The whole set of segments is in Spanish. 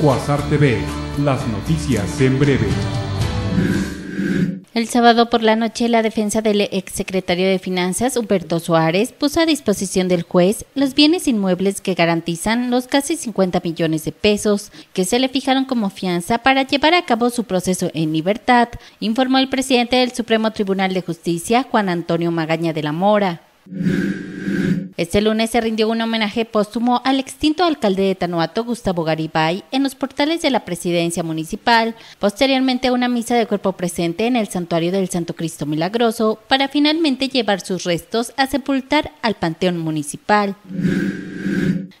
Cuasar TV, las noticias en breve. El sábado por la noche, la defensa del exsecretario de Finanzas, Humberto Suárez, puso a disposición del juez los bienes inmuebles que garantizan los casi 50 millones de pesos que se le fijaron como fianza para llevar a cabo su proceso en libertad, informó el presidente del Supremo Tribunal de Justicia, Juan Antonio Magaña de la Mora. Este lunes se rindió un homenaje póstumo al extinto alcalde de Tanuato, Gustavo Garibay, en los portales de la presidencia municipal, posteriormente una misa de cuerpo presente en el santuario del Santo Cristo Milagroso, para finalmente llevar sus restos a sepultar al Panteón Municipal.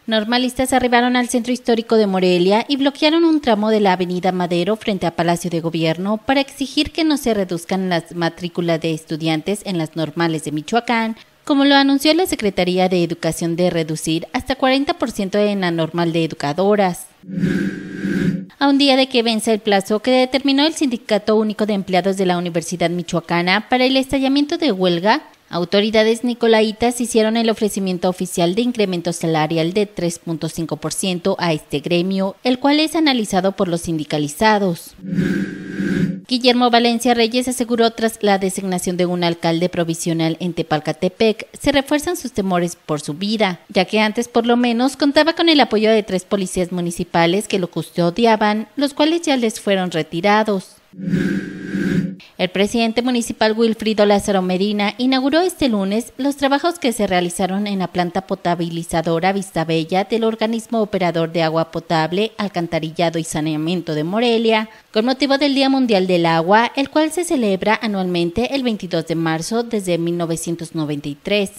Normalistas arribaron al centro histórico de Morelia y bloquearon un tramo de la avenida Madero frente a Palacio de Gobierno para exigir que no se reduzcan las matrículas de estudiantes en las normales de Michoacán, como lo anunció la Secretaría de Educación de reducir hasta 40% en la normal de educadoras. A un día de que vence el plazo que determinó el Sindicato Único de Empleados de la Universidad Michoacana para el estallamiento de huelga, Autoridades nicolaitas hicieron el ofrecimiento oficial de incremento salarial de 3.5% a este gremio, el cual es analizado por los sindicalizados. Guillermo Valencia Reyes aseguró tras la designación de un alcalde provisional en Tepalcatepec, se refuerzan sus temores por su vida, ya que antes por lo menos contaba con el apoyo de tres policías municipales que lo custodiaban, los cuales ya les fueron retirados. El presidente municipal Wilfrido Lázaro Medina inauguró este lunes los trabajos que se realizaron en la planta potabilizadora Vistabella del organismo operador de agua potable, alcantarillado y saneamiento de Morelia, con motivo del Día Mundial del Agua, el cual se celebra anualmente el 22 de marzo desde 1993.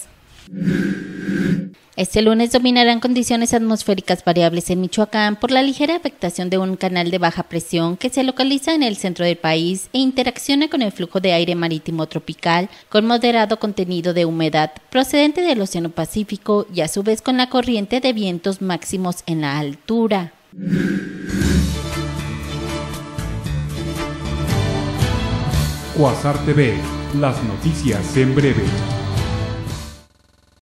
Este lunes dominarán condiciones atmosféricas variables en Michoacán por la ligera afectación de un canal de baja presión que se localiza en el centro del país e interacciona con el flujo de aire marítimo tropical con moderado contenido de humedad procedente del Océano Pacífico y a su vez con la corriente de vientos máximos en la altura. TV, las noticias en breve.